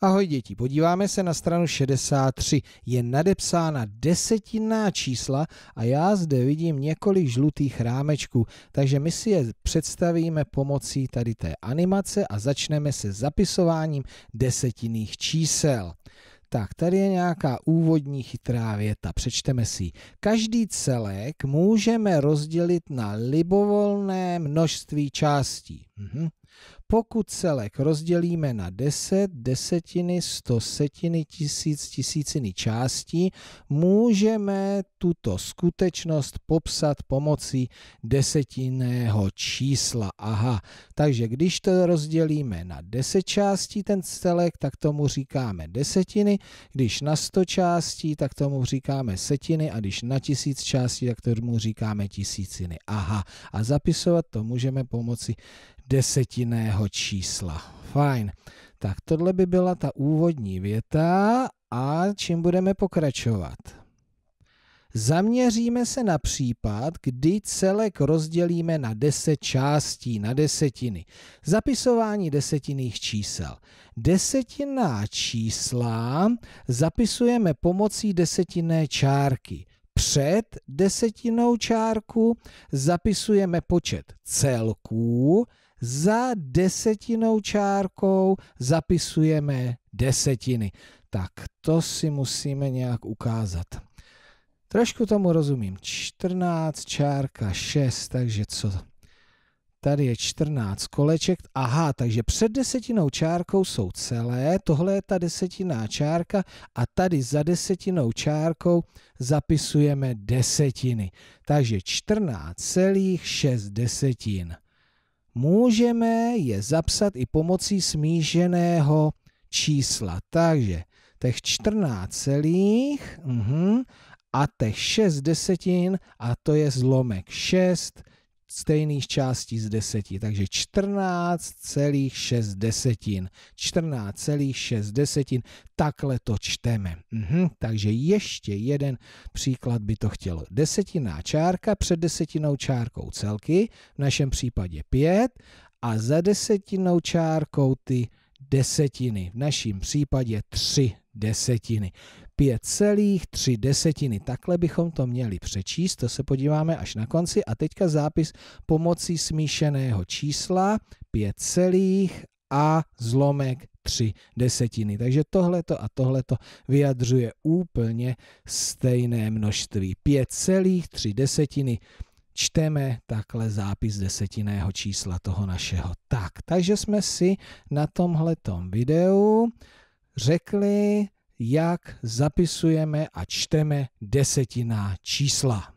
Ahoj děti, podíváme se na stranu 63. Je nadepsána desetinná čísla a já zde vidím několik žlutých rámečků, takže my si je představíme pomocí tady té animace a začneme se zapisováním desetinných čísel. Tak, tady je nějaká úvodní chytrá věta, přečteme si ji. Každý celek můžeme rozdělit na libovolné množství částí. Mhm pokud celek rozdělíme na 10, desetiny, sto setiny, tisíc, tisíciny části, můžeme tuto skutečnost popsat pomocí desetinného čísla. Aha, takže když to rozdělíme na 10 částí ten celek, tak tomu říkáme desetiny, když na 100 částí, tak tomu říkáme setiny a když na tisíc částí, tak tomu říkáme tisíciny. Aha, a zapisovat to můžeme pomocí desetinného čísla. Fajn. Tak tohle by byla ta úvodní věta a čím budeme pokračovat? Zaměříme se na případ, kdy celek rozdělíme na 10 částí, na desetiny. Zapisování desetinných čísel. Desetinná čísla zapisujeme pomocí desetinné čárky. Před desetinou čárku zapisujeme počet celků, za desetinou čárkou zapisujeme desetiny. Tak to si musíme nějak ukázat. Trošku tomu rozumím. 14 čárka 6, takže co? Tady je 14 koleček. Aha, takže před desetinou čárkou jsou celé, tohle je ta desetiná čárka a tady za desetinou čárkou zapisujeme desetiny. Takže 14 celých 6 desetin můžeme je zapsat i pomocí smíženého čísla. Takže těch 14 celých uh mhm, -huh, a těch 6 desetin a to je zlomek 6 stejných částí z deseti, takže 14,6 desetin. 14,6 desetin, takhle to čteme. Mhm, takže ještě jeden příklad by to chtělo. Desetinná čárka před desetinou čárkou celky, v našem případě 5, a za desetinou čárkou ty desetiny, v našem případě 3 desetiny. 5,3 desetiny. Takhle bychom to měli přečíst, to se podíváme až na konci. A teďka zápis pomocí smíšeného čísla 5, a zlomek 3 desetiny. Takže tohleto a tohleto vyjadřuje úplně stejné množství. 5,3 desetiny čteme takhle zápis desetinného čísla toho našeho. Tak, takže jsme si na tomhletom videu řekli, jak zapisujeme a čteme desetiná čísla.